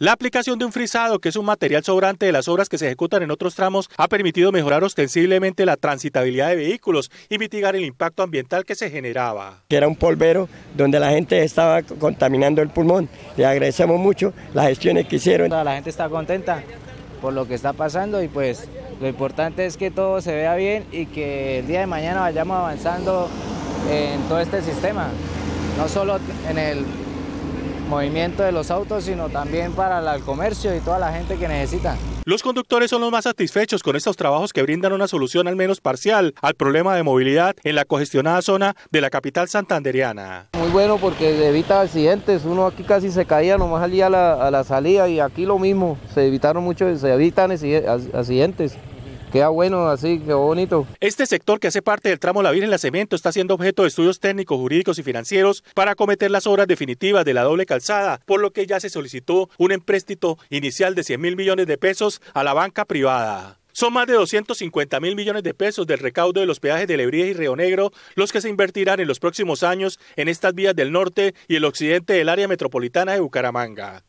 La aplicación de un frisado, que es un material sobrante de las obras que se ejecutan en otros tramos, ha permitido mejorar ostensiblemente la transitabilidad de vehículos y mitigar el impacto ambiental que se generaba. Era un polvero donde la gente estaba contaminando el pulmón. Le agradecemos mucho las gestiones que hicieron. La gente está contenta por lo que está pasando y pues lo importante es que todo se vea bien y que el día de mañana vayamos avanzando en todo este sistema, no solo en el movimiento de los autos, sino también para el comercio y toda la gente que necesita. Los conductores son los más satisfechos con estos trabajos que brindan una solución al menos parcial al problema de movilidad en la congestionada zona de la capital santanderiana. Muy bueno porque evita accidentes, uno aquí casi se caía, nomás al día a la salida y aquí lo mismo, se evitaron mucho, se evitan accidentes queda bueno, así, qué bonito. Este sector que hace parte del tramo La Virgen La Cemento está siendo objeto de estudios técnicos, jurídicos y financieros para acometer las obras definitivas de la doble calzada, por lo que ya se solicitó un empréstito inicial de 100 mil millones de pesos a la banca privada. Son más de 250 mil millones de pesos del recaudo de los peajes de Lebría y Río Negro los que se invertirán en los próximos años en estas vías del norte y el occidente del área metropolitana de Bucaramanga.